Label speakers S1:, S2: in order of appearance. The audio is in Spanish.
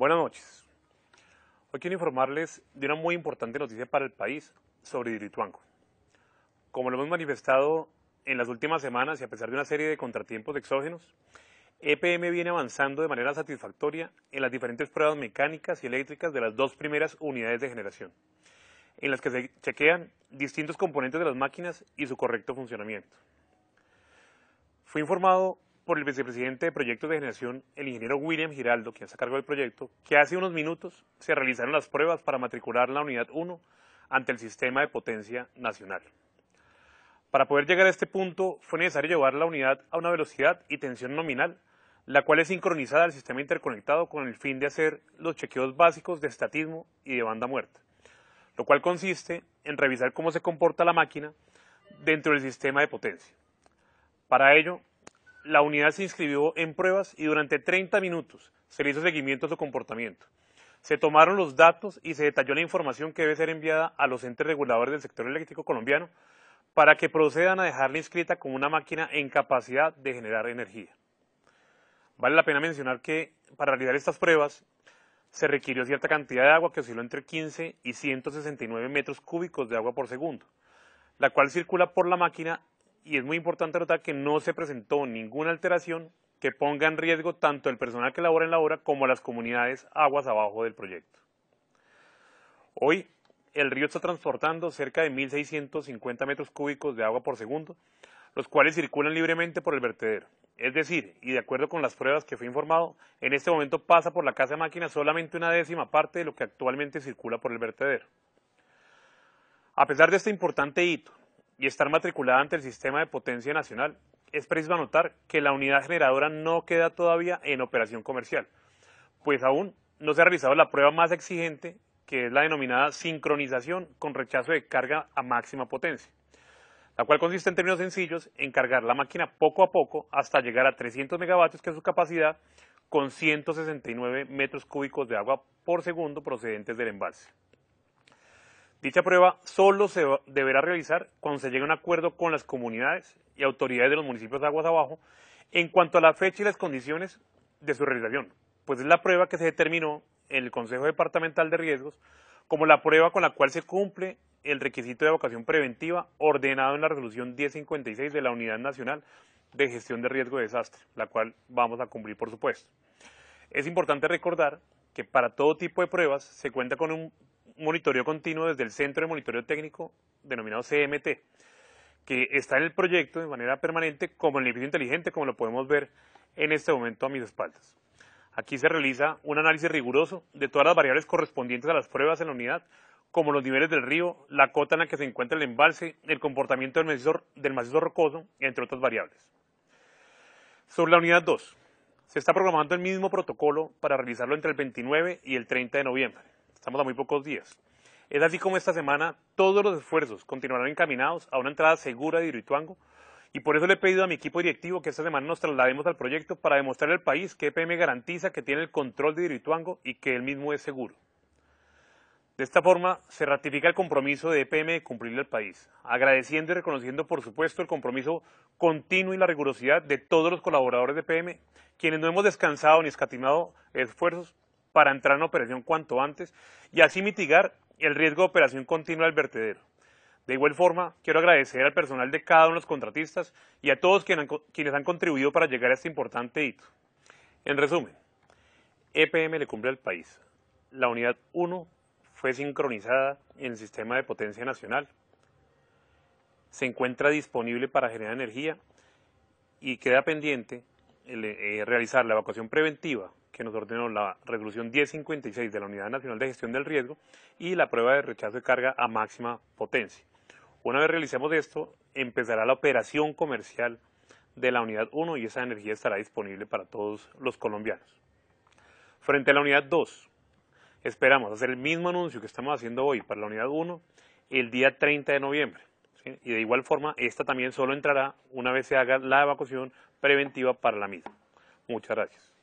S1: Buenas noches. Hoy quiero informarles de una muy importante noticia para el país sobre Dirituanco. Como lo hemos manifestado en las últimas semanas y a pesar de una serie de contratiempos exógenos, EPM viene avanzando de manera satisfactoria en las diferentes pruebas mecánicas y eléctricas de las dos primeras unidades de generación, en las que se chequean distintos componentes de las máquinas y su correcto funcionamiento. Fue informado por el vicepresidente de Proyectos de Generación, el ingeniero William Giraldo, quien se a cargo del proyecto, que hace unos minutos se realizaron las pruebas para matricular la unidad 1 ante el sistema de potencia nacional. Para poder llegar a este punto fue necesario llevar la unidad a una velocidad y tensión nominal, la cual es sincronizada al sistema interconectado con el fin de hacer los chequeos básicos de estatismo y de banda muerta, lo cual consiste en revisar cómo se comporta la máquina dentro del sistema de potencia. Para ello, la unidad se inscribió en pruebas y durante 30 minutos se le hizo seguimiento a su comportamiento. Se tomaron los datos y se detalló la información que debe ser enviada a los entes reguladores del sector eléctrico colombiano para que procedan a dejarla inscrita como una máquina en capacidad de generar energía. Vale la pena mencionar que para realizar estas pruebas se requirió cierta cantidad de agua que osciló entre 15 y 169 metros cúbicos de agua por segundo, la cual circula por la máquina y es muy importante notar que no se presentó ninguna alteración que ponga en riesgo tanto el personal que labora en la obra como las comunidades aguas abajo del proyecto. Hoy, el río está transportando cerca de 1.650 metros cúbicos de agua por segundo, los cuales circulan libremente por el vertedero. Es decir, y de acuerdo con las pruebas que fue informado, en este momento pasa por la casa de máquina solamente una décima parte de lo que actualmente circula por el vertedero. A pesar de este importante hito y estar matriculada ante el sistema de potencia nacional, es preciso anotar que la unidad generadora no queda todavía en operación comercial, pues aún no se ha realizado la prueba más exigente, que es la denominada sincronización con rechazo de carga a máxima potencia, la cual consiste en términos sencillos en cargar la máquina poco a poco hasta llegar a 300 megavatios, que es su capacidad, con 169 metros cúbicos de agua por segundo procedentes del embalse. Dicha prueba solo se deberá realizar cuando se llegue a un acuerdo con las comunidades y autoridades de los municipios de aguas abajo en cuanto a la fecha y las condiciones de su realización, pues es la prueba que se determinó en el Consejo Departamental de Riesgos como la prueba con la cual se cumple el requisito de vocación preventiva ordenado en la resolución 1056 de la Unidad Nacional de Gestión de Riesgo de Desastre, la cual vamos a cumplir por supuesto. Es importante recordar que para todo tipo de pruebas se cuenta con un monitoreo continuo desde el Centro de Monitoreo Técnico, denominado CMT, que está en el proyecto de manera permanente como el edificio inteligente, como lo podemos ver en este momento a mis espaldas. Aquí se realiza un análisis riguroso de todas las variables correspondientes a las pruebas en la unidad, como los niveles del río, la cota en la que se encuentra el embalse, el comportamiento del macizo, del macizo rocoso, entre otras variables. Sobre la unidad 2, se está programando el mismo protocolo para realizarlo entre el 29 y el 30 de noviembre. Estamos a muy pocos días. Es así como esta semana todos los esfuerzos continuarán encaminados a una entrada segura de Irituango, y por eso le he pedido a mi equipo directivo que esta semana nos traslademos al proyecto para demostrar al país que EPM garantiza que tiene el control de Irituango y que el mismo es seguro. De esta forma se ratifica el compromiso de EPM de cumplirle al país, agradeciendo y reconociendo por supuesto el compromiso continuo y la rigurosidad de todos los colaboradores de EPM, quienes no hemos descansado ni escatimado esfuerzos para entrar en operación cuanto antes y así mitigar el riesgo de operación continua del vertedero. De igual forma, quiero agradecer al personal de cada uno de los contratistas y a todos quienes han contribuido para llegar a este importante hito. En resumen, EPM le cumple al país. La unidad 1 fue sincronizada en el sistema de potencia nacional, se encuentra disponible para generar energía y queda pendiente eh, realizar la evacuación preventiva que nos ordenó la resolución 1056 de la Unidad Nacional de Gestión del Riesgo y la prueba de rechazo de carga a máxima potencia. Una vez realicemos esto, empezará la operación comercial de la Unidad 1 y esa energía estará disponible para todos los colombianos. Frente a la Unidad 2, esperamos hacer el mismo anuncio que estamos haciendo hoy para la Unidad 1 el día 30 de noviembre. Y de igual forma, esta también solo entrará una vez se haga la evacuación preventiva para la misma. Muchas gracias.